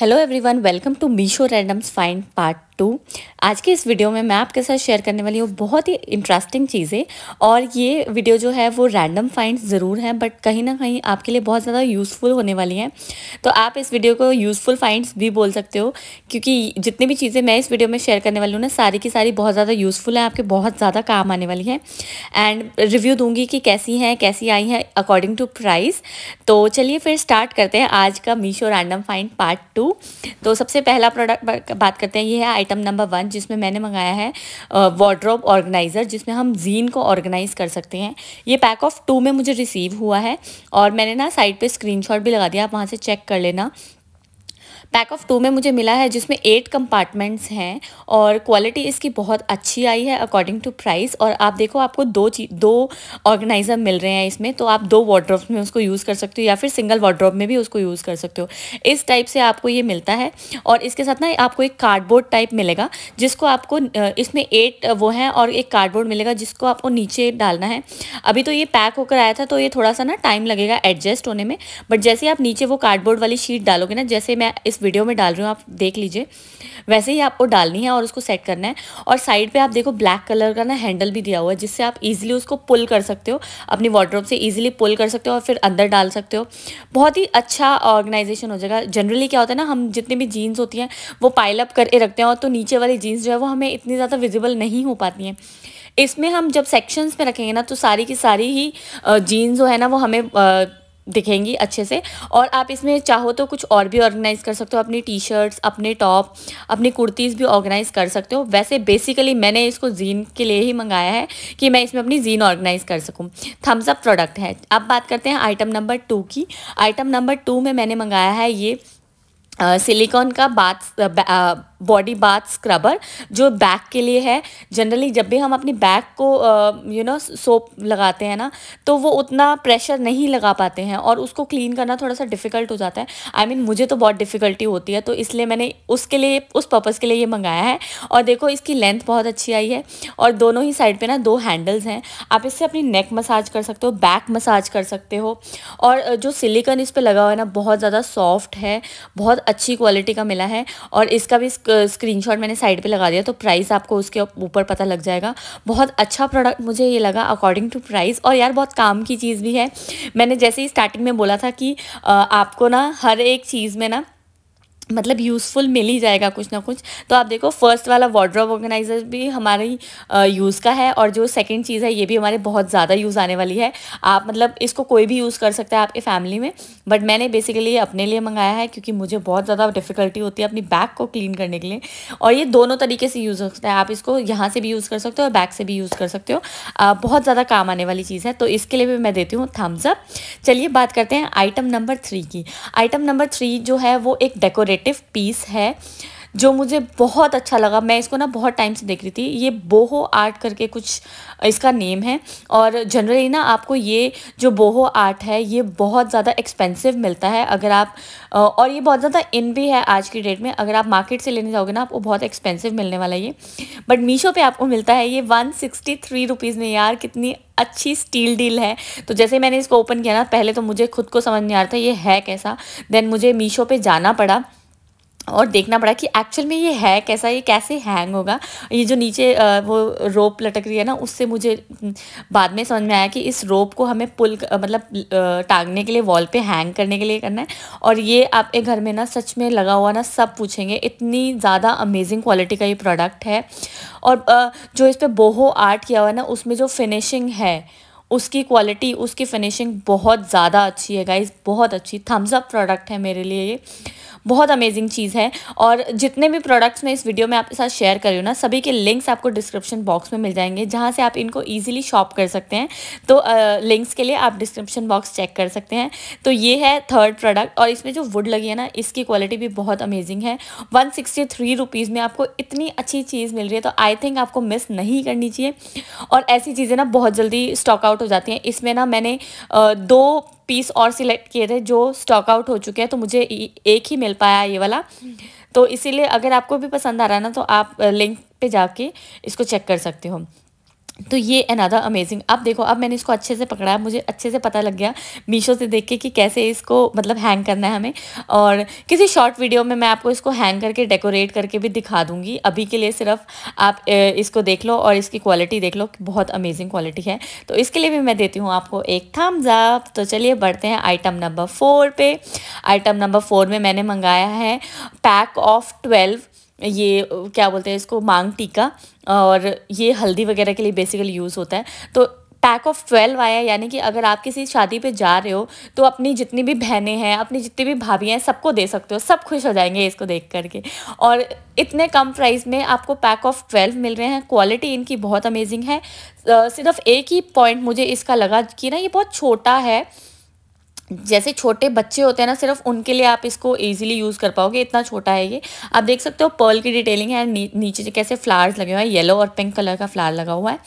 hello everyone welcome to Meesho randoms find part two आज के इस वीडियो में मैं आपके साथ शेयर करने वाली हूँ बहुत ही इंटरेस्टिंग चीज़ें और ये वीडियो जो है वो रैंडम फाइंड ज़रूर है बट कहीं ना कहीं आपके लिए बहुत ज़्यादा यूज़फुल होने वाली हैं तो आप इस वीडियो को यूज़फुल फाइंड्स भी बोल सकते हो क्योंकि जितनी भी चीज़ें मैं इस वीडियो में शेयर करने वाली हूँ ना सारी की सारी बहुत ज़्यादा यूज़फुल है आपके बहुत ज़्यादा काम आने वाली है एंड रिव्यू दूँगी कि कैसी हैं कैसी आई हैं अकॉर्डिंग टू प्राइस तो चलिए फिर स्टार्ट करते हैं आज का Meesho random find part two two तो सबसे पहला प्रोडक्ट बात करते हैं ये है आइटम नंबर वन जिसमें मैंने मंगाया है वॉड्रॉप ऑर्गेनाइज़र जिसमें हम जीन को ऑर्गेनाइज़ कर सकते हैं ये पैक ऑफ टू में मुझे रिसीव हुआ है और मैंने ना साइड पर स्क्रीन भी लगा दिया आप वहाँ से चेक कर लेना पैक ऑफ टू में मुझे मिला है जिसमें एट कंपार्टमेंट्स हैं और क्वालिटी इसकी बहुत अच्छी आई है अकॉर्डिंग टू प्राइस और आप देखो आपको दो चीज दो ऑर्गेनाइज़र मिल रहे हैं इसमें तो आप दो वार्ड्रॉप में उसको यूज़ कर सकते हो या फिर सिंगल वार्ड्रॉप में भी उसको यूज़ कर सकते हो इस टाइप से आपको ये मिलता है और इसके साथ ना आपको एक कार्डबोर्ड टाइप मिलेगा जिसको आपको इसमें एट वो हैं और एक कार्डबोर्ड मिलेगा जिसको आपको नीचे डालना है अभी तो ये पैक होकर आया था तो ये थोड़ा सा ना टाइम लगेगा एडजस्ट होने में बट जैसे आप नीचे वो कार्डबोर्ड वाली शीट डालोगे ना जैसे मैं इस इस वीडियो में डाल रही हूँ आप देख लीजिए वैसे ही आपको डालनी है और उसको सेट करना है और साइड पे आप देखो ब्लैक कलर का ना हैंडल भी दिया हुआ है जिससे आप इजीली उसको पुल कर सकते हो अपनी वार्ड्रोप से इजीली पुल कर सकते हो और फिर अंदर डाल सकते हो बहुत ही अच्छा ऑर्गेनाइजेशन हो जाएगा जनरली क्या होता है ना हम जितनी भी जीन्स होती हैं वो पाइलअप करके रखते हैं और तो नीचे वाली जीन्स जो है वो हमें इतनी ज़्यादा विजिबल नहीं हो पाती हैं इसमें हम जब सेक्शंस में रखेंगे ना तो सारी की सारी ही जीन्स जो है ना वो हमें दिखेंगी अच्छे से और आप इसमें चाहो तो कुछ और भी ऑर्गेनाइज़ कर सकते हो अपनी टी शर्ट्स अपने टॉप अपनी कुर्तीज़ भी ऑर्गेनाइज़ कर सकते हो वैसे बेसिकली मैंने इसको जीन के लिए ही मंगाया है कि मैं इसमें अपनी जीन ऑर्गेनाइज़ कर सकूँ थम्स अप प्रोडक्ट है अब बात करते हैं आइटम नंबर टू की आइटम नंबर टू में मैंने मंगाया है ये सिलिकॉन का बाथ बॉडी बाथ स्क्रबर जो बैक के लिए है जनरली जब भी हम अपनी बैक को यू नो सोप लगाते हैं ना तो वो उतना प्रेशर नहीं लगा पाते हैं और उसको क्लीन करना थोड़ा सा डिफ़िकल्ट हो जाता है आई I मीन mean, मुझे तो बहुत डिफ़िकल्टी होती है तो इसलिए मैंने उसके लिए उस पर्पज़ के लिए ये मंगाया है और देखो इसकी लेंथ बहुत अच्छी आई है और दोनों ही साइड पर ना दो हैंडल्स हैं आप इससे अपनी नेक मसाज कर सकते हो बैक मसाज कर सकते हो और जो सिलिकन इस पर लगा हुआ है ना बहुत ज़्यादा सॉफ्ट है बहुत अच्छी क्वालिटी का मिला है और इसका भी स्क्रीनशॉट मैंने साइड पे लगा दिया तो प्राइस आपको उसके ऊपर पता लग जाएगा बहुत अच्छा प्रोडक्ट मुझे ये लगा अकॉर्डिंग टू प्राइस और यार बहुत काम की चीज़ भी है मैंने जैसे ही स्टार्टिंग में बोला था कि आपको ना हर एक चीज़ में ना मतलब यूज़फुल मिल ही जाएगा कुछ ना कुछ तो आप देखो फर्स्ट वाला वार्ड्रॉप ऑर्गेनाइज़र भी हमारी यूज़ का है और जो सेकंड चीज़ है ये भी हमारे बहुत ज़्यादा यूज़ आने वाली है आप मतलब इसको कोई भी यूज़ कर सकता है आपके फ़ैमिली में बट मैंने बेसिकली अपने लिए मंगाया है क्योंकि मुझे बहुत ज़्यादा डिफ़िकल्टी होती है अपनी बैग को क्लीन करने के लिए और ये दोनों तरीके से यूज़ हो सकता है आप इसको यहाँ से भी यूज़ कर सकते हो और बैग से भी यूज़ कर सकते हो बहुत ज़्यादा काम आने वाली चीज़ है तो इसके लिए भी मैं देती हूँ थम्सअप चलिए बात करते हैं आइटम नंबर थ्री की आइटम नंबर थ्री जो है वो एक डेकोरेट डेकोरेटिव पीस है जो मुझे बहुत अच्छा लगा मैं इसको ना बहुत टाइम से देख रही थी ये बोहो आर्ट करके कुछ इसका नेम है और जनरली ना आपको ये जो बोहो आर्ट है ये बहुत ज़्यादा एक्सपेंसिव मिलता है अगर आप और ये बहुत ज़्यादा इन भी है आज की डेट में अगर आप मार्केट से लेने जाओगे ना आपको बहुत एक्सपेंसिव मिलने वाला ये बट मीशो पर आपको मिलता है ये वन सिक्सटी थ्री रुपीज़ में यार कितनी अच्छी स्टील डील है तो जैसे मैंने इसको ओपन किया ना पहले तो मुझे खुद को समझ नहीं आ रहा था ये है कैसा देन मुझे मीशो पर जाना पड़ा और देखना पड़ा कि एक्चुअल में ये है कैसा ये कैसे हैंग होगा ये जो नीचे वो रोप लटक रही है ना उससे मुझे हम्म, बाद में समझ में आया कि इस रोप को हमें पुल मतलब टांगने के लिए वॉल पे हैंग करने के लिए करना है और ये आपके घर में ना सच में लगा हुआ ना सब पूछेंगे इतनी ज़्यादा अमेजिंग क्वालिटी का ये प्रोडक्ट है और जो इस पर बोहो आर्ट किया हुआ है ना उसमें जो फिनिशिंग है उसकी क्वालिटी उसकी फिनिशिंग बहुत ज़्यादा अच्छी है गाइज बहुत अच्छी थम्स अप प्रोडक्ट है मेरे लिए ये बहुत अमेजिंग चीज़ है और जितने भी प्रोडक्ट्स मैं इस वीडियो में आपके साथ शेयर करी हूँ ना सभी के लिंक्स आपको डिस्क्रिप्शन बॉक्स में मिल जाएंगे जहाँ से आप इनको ईजिली शॉप कर सकते हैं तो लिंक्स के लिए आप डिस्क्रिप्शन बॉक्स चेक कर सकते हैं तो ये है थर्ड प्रोडक्ट और इसमें जो वुड लगी है ना इसकी क्वालिटी भी बहुत अमेजिंग है वन सिक्सटी में आपको इतनी अच्छी चीज़ मिल रही है तो आई थिंक आपको मिस नहीं करनी चाहिए और ऐसी चीज़ें ना बहुत जल्दी स्टॉक आउट हो जाती हैं इसमें ना मैंने दो पीस और सिलेक्ट किए थे जो स्टॉक आउट हो चुके हैं तो मुझे एक ही मिल पाया ये वाला तो इसीलिए अगर आपको भी पसंद आ रहा है ना तो आप लिंक पे जाके इसको चेक कर सकते हो तो ये अनदर अमेजिंग अब देखो अब मैंने इसको अच्छे से पकड़ा है मुझे अच्छे से पता लग गया मीशो से देख के कि कैसे इसको मतलब हैंग करना है हमें और किसी शॉर्ट वीडियो में मैं आपको इसको हैंग करके डेकोरेट करके भी दिखा दूंगी अभी के लिए सिर्फ आप इसको देख लो और इसकी क्वालिटी देख लो बहुत अमेजिंग क्वालिटी है तो इसके लिए भी मैं देती हूँ आपको एक थम्स तो चलिए बढ़ते हैं आइटम नंबर फोर पर आइटम नंबर फोर में मैंने मंगाया है पैक ऑफ ट्वेल्व ये क्या बोलते हैं इसको मांग टीका और ये हल्दी वगैरह के लिए बेसिकली यूज़ होता है तो पैक ऑफ ट्वेल्व आया यानी कि अगर आप किसी शादी पे जा रहे हो तो अपनी जितनी भी बहनें हैं अपनी जितनी भी भाभी हैं सबको दे सकते हो सब खुश हो जाएंगे इसको देख करके और इतने कम प्राइस में आपको पैक ऑफ ट्वेल्व मिल रहे हैं क्वालिटी इनकी बहुत अमेजिंग है सिर्फ एक ही पॉइंट मुझे इसका लगा कि ना ये बहुत छोटा है जैसे छोटे बच्चे होते हैं ना सिर्फ उनके लिए आप इसको इजीली यूज़ कर पाओगे इतना छोटा है ये आप देख सकते हो पर्ल की डिटेलिंग है नी, नीचे कैसे फ्लावर्स लगे हुए हैं येलो और पिंक कलर का फ्लावर लगा हुआ है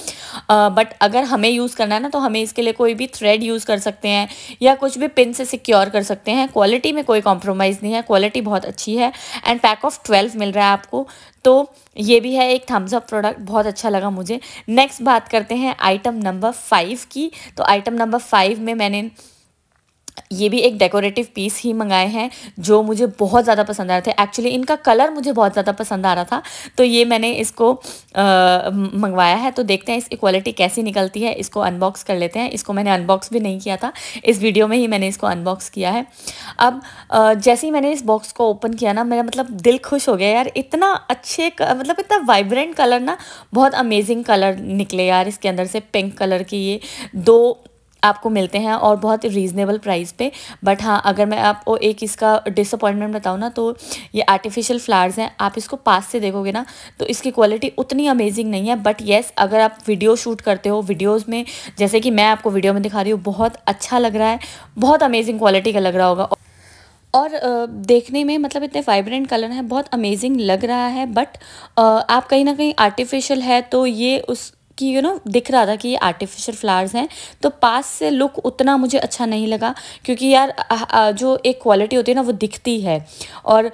आ, बट अगर हमें यूज़ करना है ना तो हमें इसके लिए कोई भी थ्रेड यूज़ कर सकते हैं या कुछ भी पिन से सिक्योर कर सकते हैं क्वालिटी में कोई कॉम्प्रोमाइज़ नहीं है क्वालिटी बहुत अच्छी है एंड पैक ऑफ ट्वेल्व मिल रहा है आपको तो ये भी है एक थम्स अप प्रोडक्ट बहुत अच्छा लगा मुझे नेक्स्ट बात करते हैं आइटम नंबर फाइव की तो आइटम नंबर फाइव में मैंने ये भी एक डेकोरेटिव पीस ही मंगाए हैं जो मुझे बहुत ज़्यादा पसंद आ रहे थे एक्चुअली इनका कलर मुझे बहुत ज़्यादा पसंद आ रहा था तो ये मैंने इसको आ, मंगवाया है तो देखते हैं इसकी क्वालिटी कैसी निकलती है इसको अनबॉक्स कर लेते हैं इसको मैंने अनबॉक्स भी नहीं किया था इस वीडियो में ही मैंने इसको अनबॉक्स किया है अब जैसे ही मैंने इस बॉक्स को ओपन किया ना मेरा मतलब दिल खुश हो गया यार इतना अच्छे मतलब इतना वाइब्रेंट कलर ना बहुत अमेजिंग कलर निकले यार इसके अंदर से पिंक कलर की ये दो आपको मिलते हैं और बहुत रीज़नेबल प्राइस पे बट हाँ अगर मैं आपको एक इसका डिसअपॉइंटमेंट बताऊँ ना तो ये आर्टिफिशियल फ्लावर्स हैं आप इसको पास से देखोगे ना तो इसकी क्वालिटी उतनी अमेजिंग नहीं है बट येस अगर आप वीडियो शूट करते हो वीडियोज़ में जैसे कि मैं आपको वीडियो में दिखा रही हूँ बहुत अच्छा लग रहा है बहुत अमेजिंग क्वालिटी का लग रहा होगा और देखने में मतलब इतने वाइब्रेंट कलर हैं बहुत अमेजिंग लग रहा है बट आप कहीं ना कहीं आर्टिफिशियल है तो ये उस कि यू नो दिख रहा था कि ये आर्टिफिशियल फ्लावर्स हैं तो पास से लुक उतना मुझे अच्छा नहीं लगा क्योंकि यार जो एक क्वालिटी होती है ना वो दिखती है और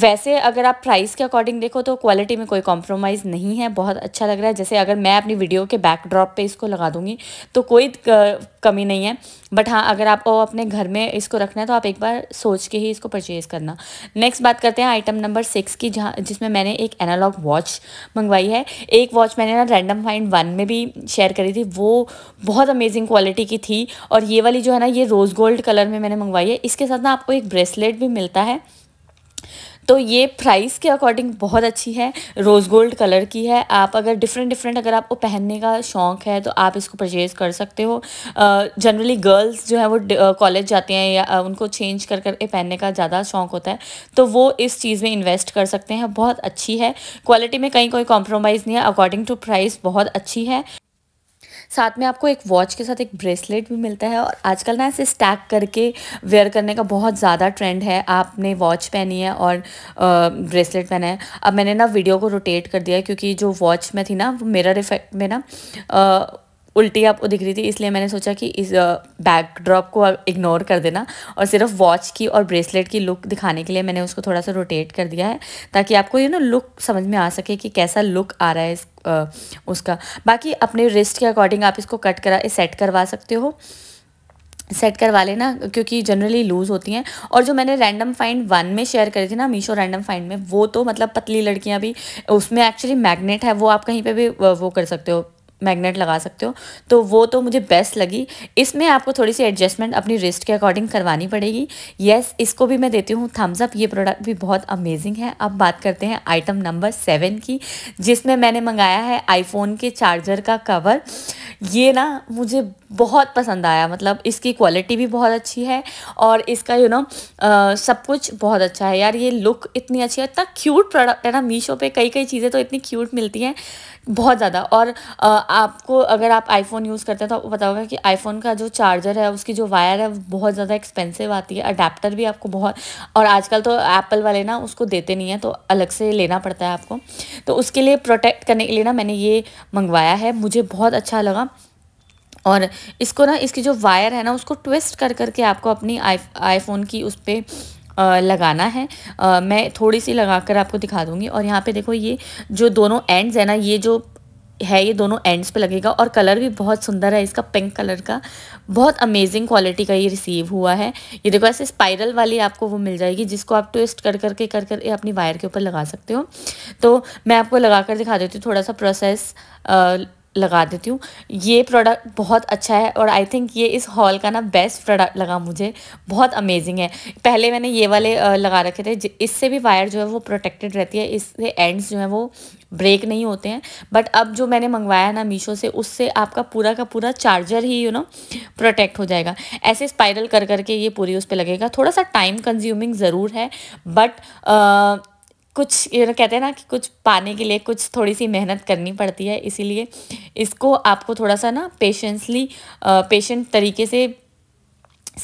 वैसे अगर आप प्राइस के अकॉर्डिंग देखो तो क्वालिटी में कोई कॉम्प्रोमाइज़ नहीं है बहुत अच्छा लग रहा है जैसे अगर मैं अपनी वीडियो के बैकड्रॉप पे इसको लगा दूंगी तो कोई कमी नहीं है बट हाँ अगर आपको अपने घर में इसको रखना है तो आप एक बार सोच के ही इसको परचेज़ करना नेक्स्ट बात करते हैं आइटम नंबर सिक्स की जहाँ जिसमें मैंने एक एनालॉग वॉच मंगवाई है एक वॉच मैंने ना रैंडम फाइंड वन में भी शेयर करी थी वो बहुत अमेजिंग क्वालिटी की थी और ये वाली जो है ना ये रोज़ गोल्ड कलर में मैंने मंगवाई है इसके साथ ना आपको एक ब्रेसलेट भी मिलता है तो ये प्राइस के अकॉर्डिंग बहुत अच्छी है रोज़ गोल्ड कलर की है आप अगर डिफरेंट डिफरेंट अगर आपको पहनने का शौक़ है तो आप इसको परचेज़ कर सकते हो जनरली गर्ल्स जो है वो कॉलेज जाते हैं या उनको चेंज कर करके पहनने का ज़्यादा शौक़ होता है तो वो इस चीज़ में इन्वेस्ट कर सकते हैं बहुत अच्छी है क्वालिटी में कहीं कोई कॉम्प्रोमाइज़ नहीं है अकॉर्डिंग टू प्राइस बहुत अच्छी है साथ में आपको एक वॉच के साथ एक ब्रेसलेट भी मिलता है और आजकल ना ऐसे स्टैक करके वेयर करने का बहुत ज़्यादा ट्रेंड है आपने वॉच पहनी है और ब्रेसलेट पहना है अब मैंने ना वीडियो को रोटेट कर दिया क्योंकि जो वॉच में थी ना वो मिरर इफेक्ट में ना आ, उल्टी आपको दिख रही थी इसलिए मैंने सोचा कि इस बैकड्रॉप को इग्नोर कर देना और सिर्फ वॉच की और ब्रेसलेट की लुक दिखाने के लिए मैंने उसको थोड़ा सा रोटेट कर दिया है ताकि आपको यू नो लुक समझ में आ सके कि कैसा लुक आ रहा है इस आ, उसका बाकी अपने रिस्ट के अकॉर्डिंग आप इसको कट करा सेट करवा सकते हो सेट करवा लेना क्योंकि जनरली लूज़ होती हैं और जो मैंने रैंडम फाइंड वन में शेयर करी थी ना मीशो रैंडम फाइंड में वो तो मतलब पतली लड़कियां भी उसमें एक्चुअली मैग्नेट है वो आप कहीं पे भी वो कर सकते हो मैग्नेट लगा सकते हो तो वो तो मुझे बेस्ट लगी इसमें आपको थोड़ी सी एडजस्टमेंट अपनी रिस्ट के अकॉर्डिंग करवानी पड़ेगी येस इसको भी मैं देती हूँ थम्स अप ये प्रोडक्ट भी बहुत अमेजिंग है अब बात करते हैं आइटम नंबर सेवन की जिसमें मैंने मंगाया है आईफोन के चार्जर का कवर ये ना मुझे बहुत पसंद आया मतलब इसकी क्वालिटी भी बहुत अच्छी है और इसका यू you नो know, सब कुछ बहुत अच्छा है यार ये लुक इतनी अच्छी है इतना क्यूट प्रोडक्ट है ना मीशो पे कई कई चीज़ें तो इतनी क्यूट मिलती हैं बहुत ज़्यादा और आ, आपको अगर आप आईफ़ोन यूज़ करते हैं तो आपको पता होगा कि आईफ़ोन का जो चार्जर है उसकी जो वायर है वो बहुत ज़्यादा एक्सपेंसिव आती है अडेप्टर भी आपको बहुत और आजकल तो एप्पल वाले ना उसको देते नहीं हैं तो अलग से लेना पड़ता है आपको तो उसके लिए प्रोटेक्ट करने के लिए ना मैंने ये मंगवाया है मुझे बहुत अच्छा लगा और इसको ना इसकी जो वायर है ना उसको ट्विस्ट कर करके आपको अपनी आई आईफोन की उस पर लगाना है आ, मैं थोड़ी सी लगा कर आपको दिखा दूँगी और यहाँ पे देखो ये जो दोनों एंड्स है ना ये जो है ये दोनों एंड्स पे लगेगा और कलर भी बहुत सुंदर है इसका पिंक कलर का बहुत अमेजिंग क्वालिटी का ये रिसीव हुआ है ये देखो ऐसे स्पाइरल वाली आपको वो मिल जाएगी जिसको आप ट्विस्ट कर करके कर कर अपनी वायर के ऊपर लगा सकते हो तो मैं आपको लगा कर दिखा देती हूँ थोड़ा सा प्रोसेस लगा देती हूँ ये प्रोडक्ट बहुत अच्छा है और आई थिंक ये इस हॉल का ना बेस्ट प्रोडक्ट लगा मुझे बहुत अमेजिंग है पहले मैंने ये वाले लगा रखे थे इससे भी वायर जो है वो प्रोटेक्टेड रहती है इससे एंड्स जो है वो ब्रेक नहीं होते हैं बट अब जो मैंने मंगवाया ना मीशो से उससे आपका पूरा का पूरा चार्जर ही यू नो प्रोटेक्ट हो जाएगा ऐसे स्पाइरल कर करके ये पूरी उस पर लगेगा थोड़ा सा टाइम कंज्यूमिंग ज़रूर है बट कुछ यू नो कहते हैं ना कि कुछ पाने के लिए कुछ थोड़ी सी मेहनत करनी पड़ती है इसीलिए इसको आपको थोड़ा सा ना पेशेंसली पेशेंट तरीके से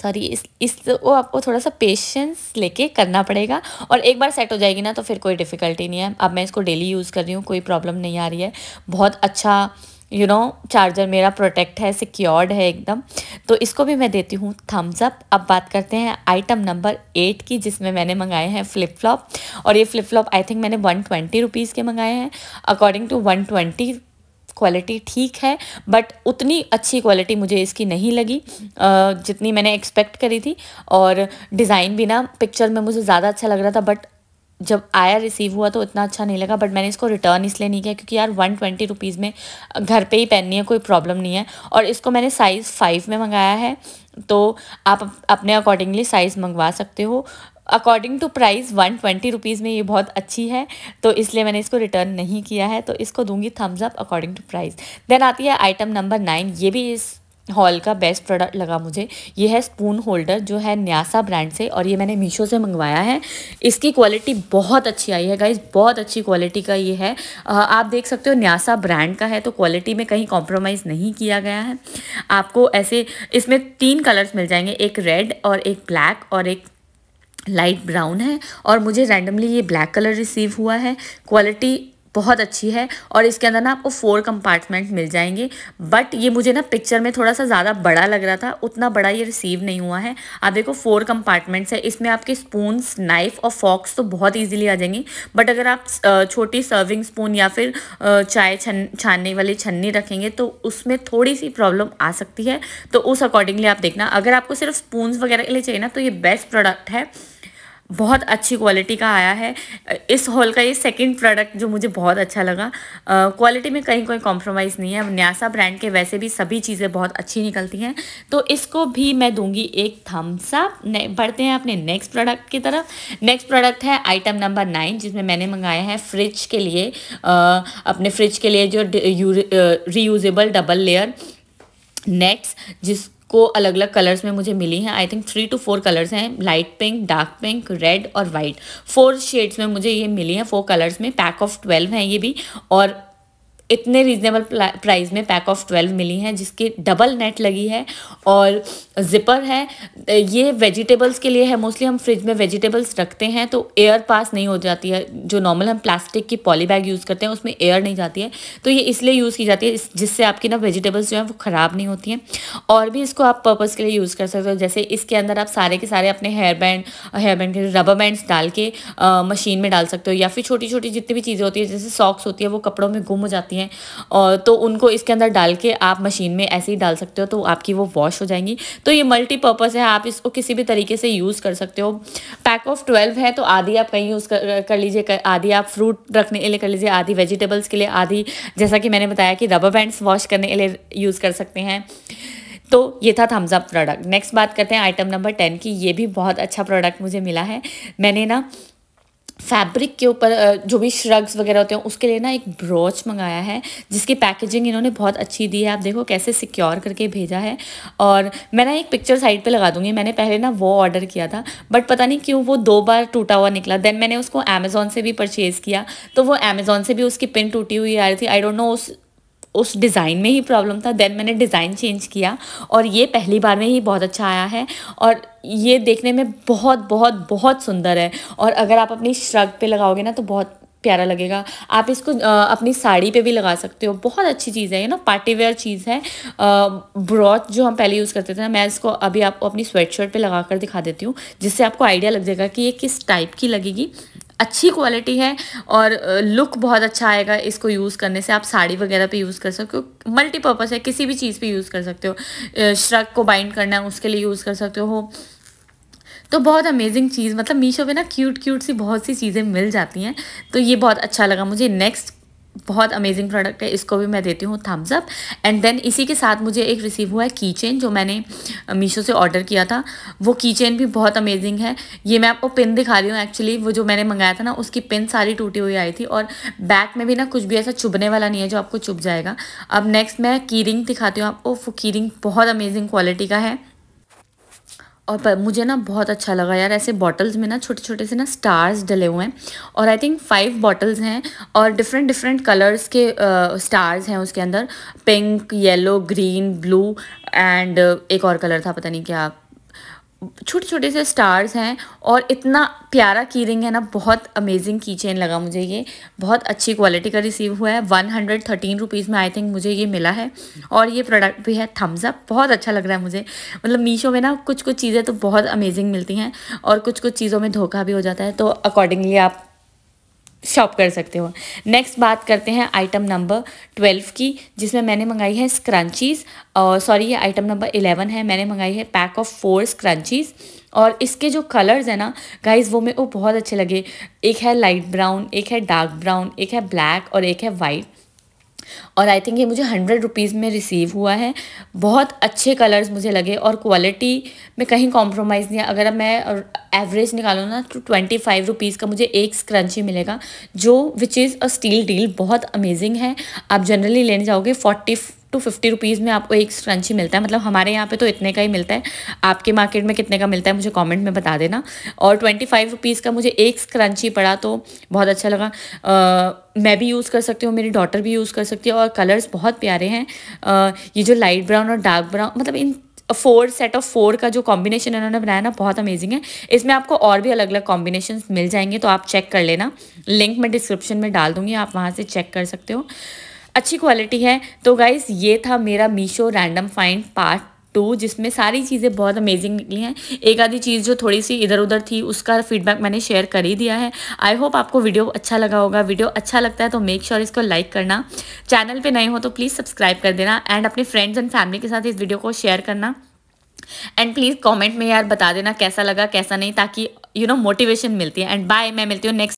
सॉरी इस इस वो आपको थोड़ा सा पेशेंस लेके करना पड़ेगा और एक बार सेट हो जाएगी ना तो फिर कोई डिफ़िकल्टी नहीं है अब मैं इसको डेली यूज़ कर रही हूँ कोई प्रॉब्लम नहीं आ रही है बहुत अच्छा यू नो चार्जर मेरा प्रोटेक्ट है सिक्योर्ड है एकदम तो इसको भी मैं देती हूँ थम्स अप अब बात करते हैं आइटम नंबर एट की जिसमें मैंने मंगाए हैं फ्लिप फ्लॉप और ये फ्लिप फ्लॉप आई थिंक मैंने वन ट्वेंटी रुपीज़ के मंगाए हैं according to one twenty quality ठीक है बट उतनी अच्छी क्वालिटी मुझे इसकी नहीं लगी जितनी मैंने एक्सपेक्ट करी थी और डिज़ाइन भी ना पिक्चर में मुझे ज़्यादा अच्छा लग रहा था बट जब आया रिसीव हुआ तो इतना अच्छा नहीं लगा बट मैंने इसको रिटर्न इसलिए नहीं किया क्योंकि यार वन ट्वेंटी रुपीज़ में घर पे ही पहननी है कोई प्रॉब्लम नहीं है और इसको मैंने साइज़ फाइव में मंगाया है तो आप अपने अकॉर्डिंगली साइज़ मंगवा सकते हो according to price one twenty rupees में ये बहुत अच्छी है तो इसलिए मैंने इसको रिटर्न नहीं किया है तो इसको दूंगी thumbs up according to price then आती है आइटम नंबर नाइन ये भी इस हॉल का बेस्ट प्रोडक्ट लगा मुझे ये है स्पून होल्डर जो है न्यासा ब्रांड से और ये मैंने मीशो से मंगवाया है इसकी क्वालिटी बहुत अच्छी आई है गाइज बहुत अच्छी क्वालिटी का ये है आप देख सकते हो न्यासा ब्रांड का है तो क्वालिटी में कहीं कॉम्प्रोमाइज़ नहीं किया गया है आपको ऐसे इसमें तीन कलर्स मिल जाएंगे एक रेड और एक ब्लैक और एक लाइट ब्राउन है और मुझे रैंडमली ये ब्लैक कलर रिसीव हुआ है क्वालिटी बहुत अच्छी है और इसके अंदर ना आपको फोर कंपार्टमेंट मिल जाएंगे बट ये मुझे ना पिक्चर में थोड़ा सा ज़्यादा बड़ा लग रहा था उतना बड़ा ये रिसीव नहीं हुआ है आप देखो फोर कंपार्टमेंट्स है इसमें आपके स्पून्स नाइफ़ और फॉक्स तो बहुत इजीली आ जाएंगी बट अगर आप छोटी सर्विंग स्पून या फिर चाय छन छानने वाली छन्नी रखेंगे तो उसमें थोड़ी सी प्रॉब्लम आ सकती है तो उस अकॉर्डिंगली आप देखना अगर आपको सिर्फ स्पून वगैरह के लिए चाहिए ना तो ये बेस्ट प्रोडक्ट है बहुत अच्छी क्वालिटी का आया है इस हॉल का ये सेकंड प्रोडक्ट जो मुझे बहुत अच्छा लगा क्वालिटी में कहीं कोई कॉम्प्रोमाइज़ नहीं है न्यासा ब्रांड के वैसे भी सभी चीज़ें बहुत अच्छी निकलती हैं तो इसको भी मैं दूंगी एक थम्स अप बढ़ते हैं अपने नेक्स्ट प्रोडक्ट की तरफ नेक्स्ट प्रोडक्ट है आइटम नंबर नाइन जिसमें मैंने मंगाया है फ्रिज के लिए आ, अपने फ्रिज के लिए जो रीयूजेबल डबल लेयर नेक्स्ट जिस को अलग अलग कलर्स में मुझे मिली हैं I think three two four colours हैं light pink dark pink red और वाइट फोर शेड्स में मुझे ये मिली हैं फोर कलर्स में पैक ऑफ ट्वेल्व हैं ये भी और इतने रीजनेबल प्राइस में पैक ऑफ ट्वेल्व मिली हैं जिसकी डबल नेट लगी है और जिपर है ये वेजिटेबल्स के लिए है मोस्टली हम फ्रिज में वेजिटेबल्स रखते हैं तो एयर पास नहीं हो जाती है जो नॉर्मल हम प्लास्टिक की पॉली बैग यूज़ करते हैं उसमें एयर नहीं जाती है तो ये इसलिए यूज़ की जाती है जिससे आपकी ना वेजिटेबल्स जो है वो ख़राब नहीं होती हैं और भी इसको आप पर्पज़ के लिए यूज़ कर सकते हो जैसे इसके अंदर आप सारे के सारे अपने हेयर बैंड हेयर बैंड के रबर बैंड्स डाल के मशीन में डाल सकते हो या फिर छोटी छोटी जितनी भी चीज़ें होती है जैसे सॉक्स होती है वो कपड़ों में गुम हो जाती है होती हैं और तो उनको इसके अंदर डाल के आप मशीन में ऐसे ही डाल सकते हो तो आपकी वो वॉश हो जाएंगी तो ये मल्टीपर्पज़ है आप इसको किसी भी तरीके से यूज़ कर सकते हो पैक ऑफ ट्वेल्व है तो आधी आप कहीं यूज़ कर, कर लीजिए आधी आप फ्रूट रखने के लिए कर लीजिए आधी वेजिटेबल्स के लिए आधी जैसा कि मैंने बताया कि रबर बैंड्स वॉश करने के लिए यूज़ कर सकते हैं तो ये था थम्स अप प्रोडक्ट नेक्स्ट बात करते हैं आइटम नंबर टेन की ये भी बहुत अच्छा प्रोडक्ट मुझे मिला है मैंने ना फैब्रिक के ऊपर जो भी श्रग्स वगैरह होते हैं उसके लिए ना एक ब्रोच मंगाया है जिसकी पैकेजिंग इन्होंने बहुत अच्छी दी है आप देखो कैसे सिक्योर करके भेजा है और मैं ना एक पिक्चर साइड पे लगा दूंगी मैंने पहले ना वो ऑर्डर किया था बट पता नहीं क्यों वो दो बार टूटा हुआ निकला देन मैंने उसको अमेज़ोन से भी परचेज़ किया तो वो अमेज़ोन से भी उसकी पिन टूटी हुई आ रही थी आई डोंट नो उस उस डिज़ाइन में ही प्रॉब्लम था देन मैंने डिज़ाइन चेंज किया और ये पहली बार में ही बहुत अच्छा आया है और ये देखने में बहुत बहुत बहुत सुंदर है और अगर आप अपनी श्रग पे लगाओगे ना तो बहुत प्यारा लगेगा आप इसको अपनी साड़ी पे भी लगा सकते हो बहुत अच्छी चीज़ है ये ना पार्टीवेयर चीज़ है ब्रॉथ जो हम पहले यूज़ करते थे ना मैं इसको अभी आपको अपनी स्वेट शर्ट पर लगा कर दिखा देती हूँ जिससे आपको आइडिया लग जाएगा कि ये किस टाइप की लगेगी अच्छी क्वालिटी है और लुक बहुत अच्छा आएगा इसको यूज़ करने से आप साड़ी वगैरह पे यूज़ कर सकते हो मल्टीपर्पज़ है किसी भी चीज़ पे यूज़ कर सकते हो श्रक को बाइंड करना है उसके लिए यूज़ कर सकते हो तो बहुत अमेजिंग चीज़ मतलब मीशो पे ना क्यूट क्यूट सी बहुत सी चीज़ें मिल जाती हैं तो ये बहुत अच्छा लगा मुझे नेक्स्ट बहुत अमेजिंग प्रोडक्ट है इसको भी मैं देती हूँ थम्स अप एंड देन इसी के साथ मुझे एक रिसीव हुआ है की चेन जो मैंने मीशो से ऑर्डर किया था वो की चेन भी बहुत अमेजिंग है ये मैं आपको पिन दिखा रही हूँ एक्चुअली वो जो मैंने मंगाया था ना उसकी पिन सारी टूटी हुई आई थी और बैक में भी ना कुछ भी ऐसा चुभने वाला नहीं है जो आपको चुभ जाएगा अब नेक्स्ट मैं की रिंग दिखाती हूँ आपको की रिंग बहुत अमेजिंग क्वालिटी का है और पर मुझे ना बहुत अच्छा लगा यार ऐसे बॉटल्स में ना छोटे छोटे से ना स्टार्स डले हुए हैं और आई थिंक फाइव बॉटल्स हैं और डिफरेंट डिफरेंट कलर्स के आ, uh, स्टार्स हैं उसके अंदर pink yellow green blue and एक और कलर था पता नहीं क्या छोटे छोटे से स्टार्स हैं और इतना प्यारा की रिंग है ना बहुत अमेजिंग की चेन लगा मुझे ये बहुत अच्छी क्वालिटी का रिसीव हुआ है वन हंड्रेड थर्टीन रुपीज़ में आई थिंक मुझे ये मिला है और ये प्रोडक्ट भी है थम्स अप बहुत अच्छा लग रहा है मुझे मतलब मीशो में ना कुछ कुछ चीज़ें तो बहुत अमेजिंग मिलती हैं और कुछ कुछ चीज़ों में धोखा भी हो जाता है तो अकॉर्डिंगली आप शॉप कर सकते हो नेक्स्ट बात करते हैं आइटम नंबर ट्वेल्व की जिसमें मैंने मंगाई है स्क्रंचीज़ और सॉरी ये आइटम नंबर इलेवन है मैंने मंगाई है पैक ऑफ फोर स्क्रंचीज़ और इसके जो कलर्स हैं ना गाइस वो मेरे को बहुत अच्छे लगे एक है लाइट ब्राउन एक है डार्क ब्राउन एक है ब्लैक और एक है वाइट और आई थिंक ये मुझे हंड्रेड रुपीज़ में रिसीव हुआ है बहुत अच्छे कलर्स मुझे लगे और क्वालिटी में कहीं कॉम्प्रोमाइज़ नहीं अगर मैं एवरेज निकालो ना तो ट्वेंटी फाइव रुपीज़ का मुझे एक स्क्रंची मिलेगा जो which is a steal deal बहुत अमेजिंग है आप जनरली लेने जाओगे फोर्टी टू फिफ्टी रुपीज़ में आपको एक स्क्रंची मिलता है मतलब हमारे यहाँ पे तो इतने का ही मिलता है आपके मार्केट में कितने का मिलता है मुझे कमेंट में बता देना और ट्वेंटी फाइव रुपीज़ का मुझे एक स्क्रंची पड़ा तो बहुत अच्छा लगा आ, मैं भी यूज़ कर सकती हूँ मेरी डॉटर भी यूज़ कर सकती है और कलर्स बहुत प्यारे हैं ये जो लाइट ब्राउन और डार्क ब्राउन मतलब इन फोर सेट ऑफ फोर का जो कॉम्बिनेशन इन्होंने बनाया ना बहुत अमेजिंग है इसमें आपको और भी अलग अलग कॉम्बिनेशन मिल जाएंगे तो आप चेक कर लेना लिंक मैं डिस्क्रिप्शन में डाल दूँगी आप वहाँ से चेक कर सकते हो अच्छी क्वालिटी है तो गाइज़ ये था मेरा Meesho random find part two जिसमें सारी चीज़ें बहुत अमेजिंग निकली हैं एक आधी चीज़ जो थोड़ी सी इधर उधर थी उसका फीडबैक मैंने शेयर कर ही दिया है आई होप आपको वीडियो अच्छा लगा होगा वीडियो अच्छा लगता है तो मेक श्योर sure इसको लाइक करना चैनल पर नए हो तो प्लीज़ सब्सक्राइब कर देना एंड अपने फ्रेंड्स एंड फैमिली के साथ इस वीडियो को शेयर करना एंड प्लीज़ कॉमेंट में यार बता देना कैसा लगा कैसा नहीं ताकि यू नो मोटिवेशन मिलती है एंड बाय मैं मिलती हूँ नेक्स्ट